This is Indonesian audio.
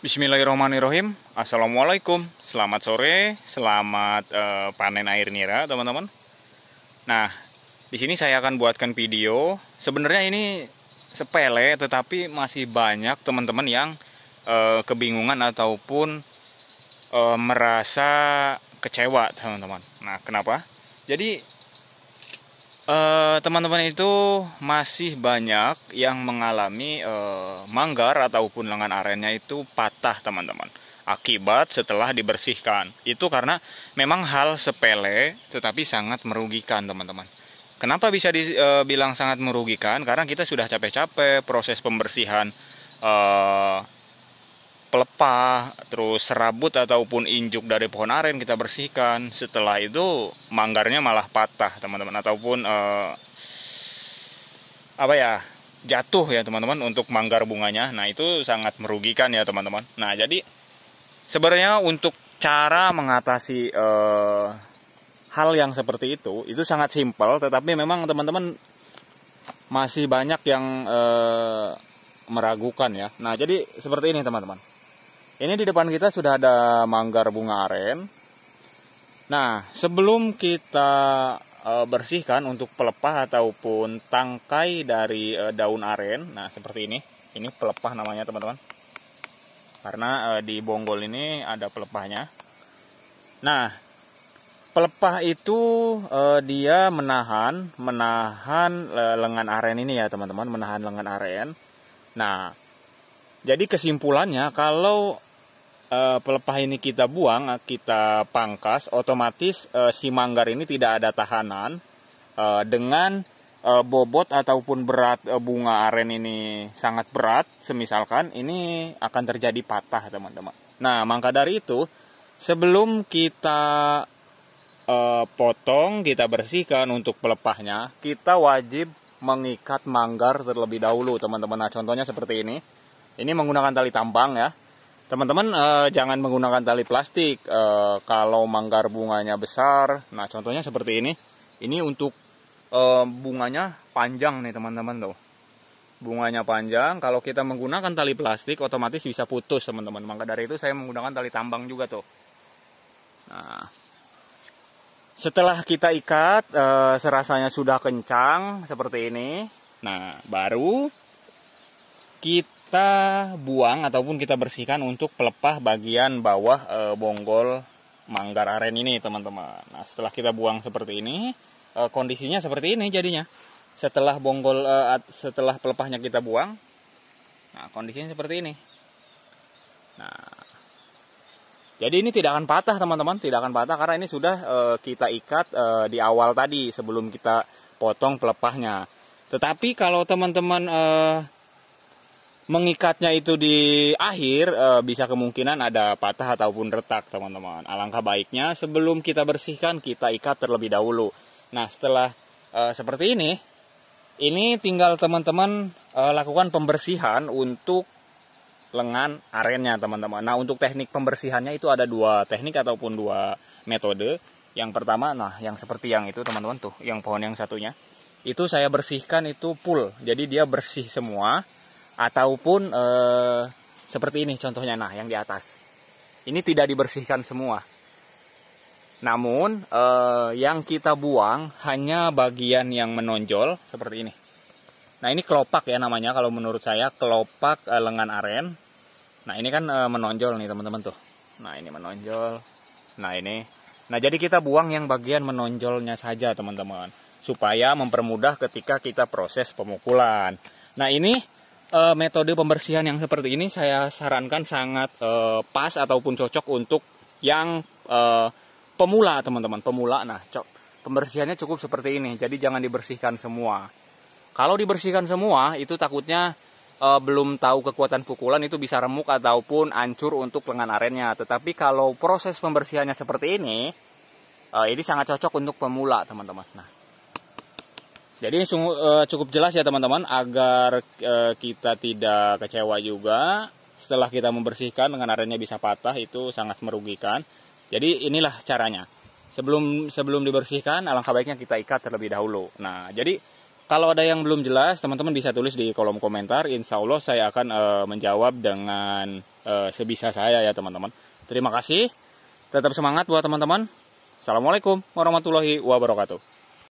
Bismillahirrahmanirrahim Assalamualaikum Selamat sore Selamat uh, panen air nira teman-teman Nah di sini saya akan buatkan video Sebenarnya ini sepele Tetapi masih banyak teman-teman yang uh, Kebingungan ataupun uh, Merasa kecewa teman-teman Nah kenapa? Jadi Eh, teman-teman itu masih banyak yang mengalami uh, manggar ataupun lengan arennya itu patah teman-teman akibat setelah dibersihkan itu karena memang hal sepele tetapi sangat merugikan teman-teman kenapa bisa dibilang eh, sangat merugikan karena kita sudah capek-capek proses pembersihan uh, pelepah, terus serabut ataupun injuk dari pohon aren kita bersihkan. Setelah itu manggarnya malah patah, teman-teman ataupun eh, apa ya? jatuh ya, teman-teman untuk manggar bunganya. Nah, itu sangat merugikan ya, teman-teman. Nah, jadi sebenarnya untuk cara mengatasi eh, hal yang seperti itu itu sangat simpel, tetapi memang teman-teman masih banyak yang eh, meragukan ya. Nah, jadi seperti ini teman-teman. Ini di depan kita sudah ada manggar bunga aren. Nah, sebelum kita e, bersihkan untuk pelepah ataupun tangkai dari e, daun aren, nah seperti ini. Ini pelepah namanya, teman-teman. Karena e, di bonggol ini ada pelepahnya. Nah, pelepah itu dia menahan menahan lengan aren ini ya, teman-teman, menahan lengan aren. Nah, jadi kesimpulannya kalau uh, pelepah ini kita buang, eh, kita pangkas, otomatis uh, si manggar ini tidak ada tahanan uh, dengan uh, bobot ataupun berat uh, bunga aren ini sangat berat, semisalkan ini akan terjadi patah, teman-teman. Nah, maka dari itu sebelum kita uh, potong, kita bersihkan untuk pelepahnya, kita wajib mengikat manggar terlebih dahulu, teman-teman. Nah, contohnya seperti ini. Ini menggunakan tali tambang ya. Teman-teman eh, jangan menggunakan tali plastik eh, kalau manggar bunganya besar. Nah, contohnya seperti ini. Ini untuk eh, bunganya panjang nih, teman-teman tuh. Bunganya panjang, kalau kita menggunakan tali plastik otomatis bisa putus, teman-teman. Maka dari itu saya menggunakan tali tambang juga tuh. Nah, setelah kita ikat, e, serasanya sudah kencang seperti ini. Nah, baru kita kita buang ataupun kita bersihkan untuk pelepah bagian bawah e, bonggol manggar aren ini teman-teman. Nah setelah kita buang seperti ini e, kondisinya seperti ini jadinya. Setelah bonggol e, setelah pelepahnya kita buang, nah kondisinya seperti ini. Nah jadi ini tidak akan patah teman-teman, tidak akan patah karena ini sudah e, kita ikat e, di awal tadi sebelum kita potong pelepahnya. Tetapi kalau teman-teman mengikatnya itu di akhir e, bisa kemungkinan ada patah ataupun retak teman-teman. Alangkah baiknya sebelum kita bersihkan kita ikat terlebih dahulu. Nah setelah e, seperti ini, ini tinggal teman-teman e, lakukan pembersihan untuk lengan arennya teman-teman. Nah untuk teknik pembersihannya itu ada dua teknik ataupun dua metode. Yang pertama, nah yang seperti yang itu teman-teman tuh, yang pohon yang satunya itu saya bersihkan itu full, jadi dia bersih semua ataupun eh, seperti ini contohnya nah yang di atas ini tidak dibersihkan semua namun eh, yang kita buang hanya bagian yang menonjol seperti ini nah ini kelopak ya namanya kalau menurut saya kelopak eh, lengan aren nah ini kan eh, menonjol nih teman-teman tuh nah ini menonjol nah ini nah jadi kita buang yang bagian menonjolnya saja teman-teman supaya mempermudah ketika kita proses pemukulan nah ini uh, metode pembersihan yang seperti ini saya sarankan sangat uh, pas ataupun cocok untuk yang uh, pemula teman-teman pemula nah cok pembersihannya cukup seperti ini jadi jangan dibersihkan semua kalau dibersihkan semua itu takutnya uh, belum tahu kekuatan pukulan itu bisa remuk ataupun hancur untuk lengan arennya tetapi kalau proses pembersihannya seperti ini uh, ini sangat cocok untuk pemula teman-teman nah jadi sungguh, uh, cukup jelas ya teman-teman agar uh, kita tidak kecewa juga setelah kita membersihkan dengan adanya bisa patah itu sangat merugikan. Jadi inilah caranya. Sebelum sebelum dibersihkan alangkah baiknya kita ikat terlebih dahulu. Nah, jadi kalau ada yang belum jelas teman-teman bisa tulis di kolom komentar. Insya Allah saya akan uh, menjawab dengan uh, sebisa saya ya teman-teman. Terima kasih. Tetap semangat buat teman-teman. Assalamualaikum warahmatullahi wabarakatuh.